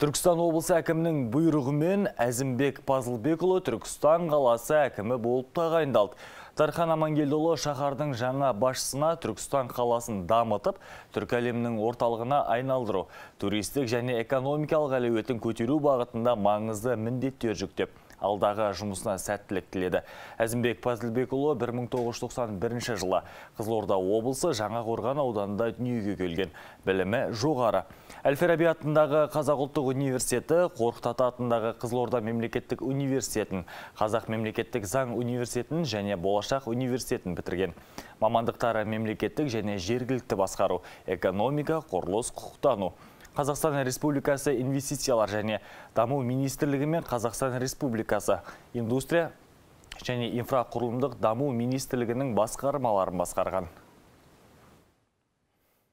Түркістан облысы әкімінің бұйрығымен Әзімбек Пазылбекұлы Түркістан қаласы әкімі болып тағайындалды. Тархан Амангелдіұлы шаһардың жаңа басшысына Түркістан қаласын дамытып, түркі әлемінің орталығына айналдыру, туристік және экономикалық әлеуетін көтеру бағытында маңызды міндеттер жүктеп алдағы жұмысына сәттілік тіледі. Әзімбек Пазылбекұлы 1991 жылы Қызылорда облысы қорған ауданында дүниеге келген. Білімі жоғары. Әл-Фараби атындағы Қазақ ұлттық университеті, Қорқыт атындағы Қызылорда мемлекеттік университетін, Қазақ мемлекеттік заң университетін және болашақ университетін бітірген. Мамандықтары мемлекеттік және жергілікті басқару, экономика, құрылыс, құқықтану. Қазақстан Республикасы инвестициялар және даму министрлігі мен Қазақстан Республикасы индустрия және инфрақұрылымдық даму министрлігінің басқармаларын басқарған